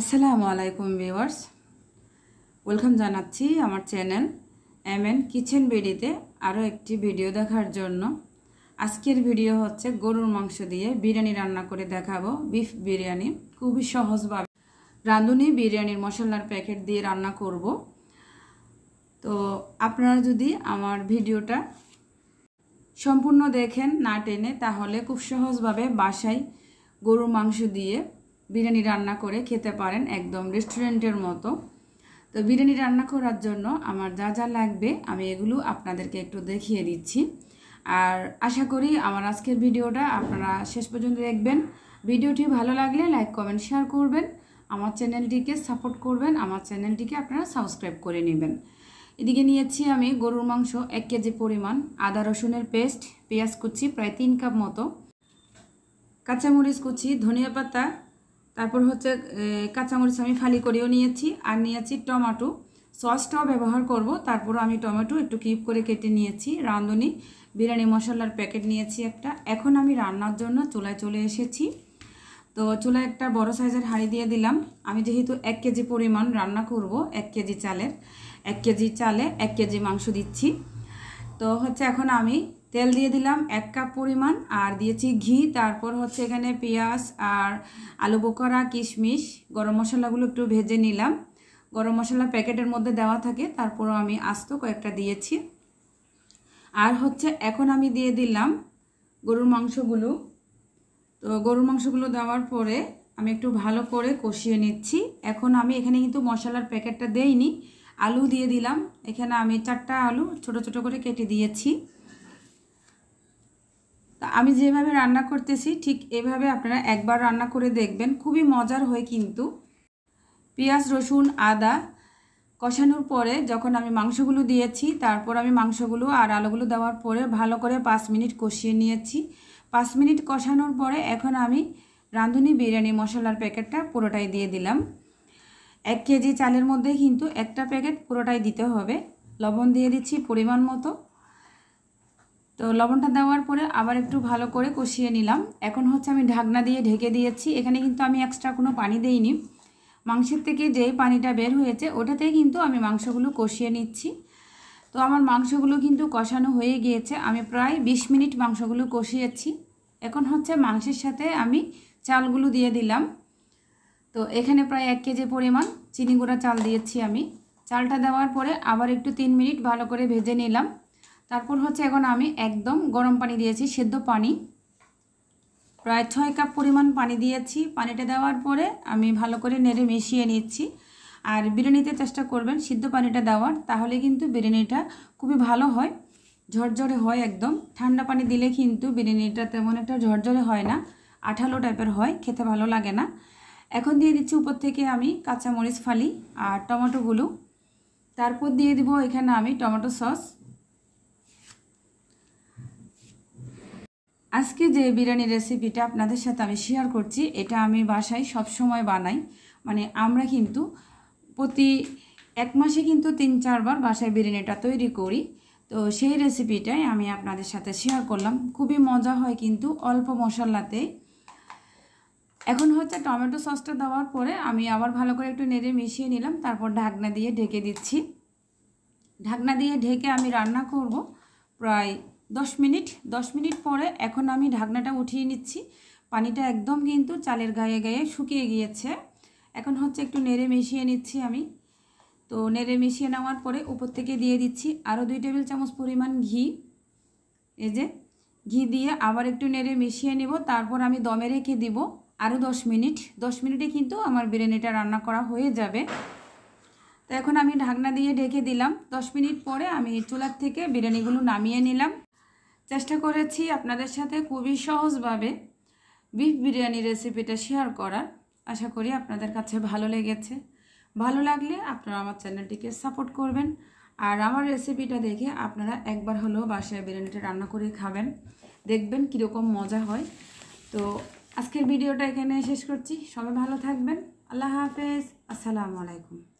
আসসালামু আলাইকুম viewers welcome জানাচ্ছি আমার চ্যানেল এম এন কিচেন বেডিতে আরও একটি ভিডিও দেখার জন্য আজকের ভিডিও হচ্ছে গরুর মাংস দিয়ে বিরিয়ানি রান্না করে দেখাবো বিফ বিরিয়ানি খুবই সহজভাবে রাঁধুনি বিরিয়ানির মশলার প্যাকেট দিয়ে রান্না করব তো আপনারা যদি আমার ভিডিওটা সম্পূর্ণ দেখেন না টেনে তাহলে খুব সহজভাবে বাসায় গরুর মাংস দিয়ে বিরিয়ানি রান্না করে খেতে পারেন একদম রেস্টুরেন্টের মতো তো বিরিয়ানি রান্না করার জন্য আমার যা যা লাগবে আমি এগুলো আপনাদেরকে একটু দেখিয়ে দিচ্ছি আর আশা করি আমার আজকের ভিডিওটা আপনারা শেষ পর্যন্ত দেখবেন ভিডিওটি ভালো লাগলে লাইক কমেন্ট শেয়ার করবেন আমার চ্যানেলটিকে সাপোর্ট করবেন আমার চ্যানেলটিকে আপনারা সাবস্ক্রাইব করে নেবেন এদিকে নিয়েছি আমি গরুর মাংস এক কেজি পরিমাণ আদা রসুনের পেস্ট পেঁয়াজ কুচি প্রায় তিন কাপ মতো কাঁচামরিচ কুচি ধনিয়া পাতা তারপর হচ্ছে কাঁচামরিচ আমি ফালি করেও নিয়েছি আর নিয়েছি টমাটো সসটাও ব্যবহার করব তারপর আমি টমেটো একটু কিপ করে কেটে নিয়েছি রাঁধুনি বিরিয়ানি মশলার প্যাকেট নিয়েছি একটা এখন আমি রান্নার জন্য চুলায় চলে এসেছি তো চুলায় একটা বড় সাইজের হাঁড়ি দিয়ে দিলাম আমি যেহেতু এক কেজি পরিমাণ রান্না করব এক কেজি চালের এক কেজি চালে এক কেজি মাংস দিচ্ছি তো হচ্ছে এখন আমি তেল দিয়ে দিলাম এক কাপ পরিমাণ আর দিয়েছি ঘি তারপর হচ্ছে এখানে পেঁয়াজ আর আলু বোকরা কিশমিশ গরম মশলাগুলো একটু ভেজে নিলাম গরম মশলা প্যাকেটের মধ্যে দেওয়া থাকে তারপরও আমি আস্ত কয়েকটা দিয়েছি আর হচ্ছে এখন আমি দিয়ে দিলাম গরুর মাংসগুলো তো গরুর মাংসগুলো দেওয়ার পরে আমি একটু ভালো করে কষিয়ে নিচ্ছি এখন আমি এখানে কিন্তু মশলার প্যাকেটটা দেইনি আলু দিয়ে দিলাম এখানে আমি চারটা আলু ছোট ছোট করে কেটে দিয়েছি তা আমি যেভাবে রান্না করতেছি ঠিক এভাবে আপনারা একবার রান্না করে দেখবেন খুবই মজার হয় কিন্তু পেঁয়াজ রসুন আদা কষানোর পরে যখন আমি মাংসগুলো দিয়েছি তারপর আমি মাংসগুলো আর আলুগুলো দেওয়ার পরে ভালো করে পাঁচ মিনিট কষিয়ে নিয়েছি পাঁচ মিনিট কষানোর পরে এখন আমি রাঁধুনি বিরিয়ানি মশলার প্যাকেটটা পুরোটাই দিয়ে দিলাম এক কেজি চালের মধ্যে কিন্তু একটা প্যাকেট পুরোটাই দিতে হবে লবণ দিয়ে দিচ্ছি পরিমাণ মতো তো লবণটা দেওয়ার পরে আবার একটু ভালো করে কষিয়ে নিলাম এখন হচ্ছে আমি ঢাকনা দিয়ে ঢেকে দিয়েছি এখানে কিন্তু আমি এক্সট্রা কোনো পানি দেইনি মাংসের থেকে যেই পানিটা বের হয়েছে ওটাতেই কিন্তু আমি মাংসগুলো কষিয়ে নিচ্ছি তো আমার মাংসগুলো কিন্তু কষানো হয়ে গিয়েছে আমি প্রায় ২০ মিনিট মাংসগুলো কষিয়েছি এখন হচ্ছে মাংসের সাথে আমি চালগুলো দিয়ে দিলাম তো এখানে প্রায় এক কেজি পরিমাণ চিনি গুঁড়া চাল দিয়েছি আমি চালটা দেওয়ার পরে আবার একটু তিন মিনিট ভালো করে ভেজে নিলাম তারপর হচ্ছে এখন আমি একদম গরম পানি দিয়েছি সেদ্ধ পানি প্রায় ছয় কাপ পরিমাণ পানি দিয়েছি পানিটা দেওয়ার পরে আমি ভালো করে নেড়ে মিশিয়ে নিচ্ছি আর বিরিয়ানিতে চেষ্টা করবেন সিদ্ধ পানিটা দেওয়ার তাহলে কিন্তু বিরিয়ানিটা খুবই ভালো হয় ঝরঝরে হয় একদম ঠান্ডা পানি দিলে কিন্তু বিরিয়ানিটা তেমন একটা ঝরঝরে হয় না আঠালো টাইপের হয় খেতে ভালো লাগে না এখন দিয়ে দিচ্ছি উপর থেকে আমি কাঁচামরিচ ফালি আর টমেটোগুলো তারপর দিয়ে দিব এখানে আমি টমেটো সস আজকে যে বিরিয়ানি রেসিপিটা আপনাদের সাথে আমি শেয়ার করছি এটা আমি বাসায় সব সময় বানাই মানে আমরা কিন্তু প্রতি এক মাসে কিন্তু তিন চারবার বাসায় বিরিয়ানিটা তৈরি করি তো সেই রেসিপিটাই আমি আপনাদের সাথে শেয়ার করলাম খুবই মজা হয় কিন্তু অল্প মশলাতে এখন হচ্ছে টমেটো সসটা দেওয়ার পরে আমি আবার ভালো করে একটু নেড়ে মিশিয়ে নিলাম তারপর ঢাকনা দিয়ে ঢেকে দিচ্ছি ঢাকনা দিয়ে ঢেকে আমি রান্না করব প্রায় দশ মিনিট দশ মিনিট পরে এখন আমি ঢাকনাটা উঠিয়ে নিচ্ছি পানিটা একদম কিন্তু চালের গায়ে গায়ে শুকিয়ে গিয়েছে এখন হচ্ছে একটু নেড়ে মিশিয়ে নিচ্ছি আমি তো নেড়ে মিশিয়ে নেওয়ার পরে উপর থেকে দিয়ে দিচ্ছি আরও দুই টেবিল চামচ পরিমাণ ঘি এই যে ঘি দিয়ে আবার একটু নেড়ে মিশিয়ে নেব তারপর আমি দমে রেখে দিব আরও দশ মিনিট দশ মিনিটে কিন্তু আমার বিরিয়ানিটা রান্না করা হয়ে যাবে তো এখন আমি ঢাকনা দিয়ে ঢেকে দিলাম দশ মিনিট পরে আমি চুলার থেকে বিরিয়ানিগুলো নামিয়ে নিলাম চেষ্টা করেছি আপনাদের সাথে খুবই সহজভাবে বিফ বিরিয়ানি রেসিপিটা শেয়ার করার আশা করি আপনাদের কাছে ভালো লেগেছে ভালো লাগলে আপনারা আমার চ্যানেলটিকে সাপোর্ট করবেন আর আমার রেসিপিটা দেখে আপনারা একবার হলেও বাসায় বিরিয়ানিটা রান্না করে খাবেন দেখবেন কীরকম মজা হয় তো আজকের ভিডিওটা এখানে শেষ করছি সবাই ভালো থাকবেন আল্লাহ হাফেজ আসসালামু আলাইকুম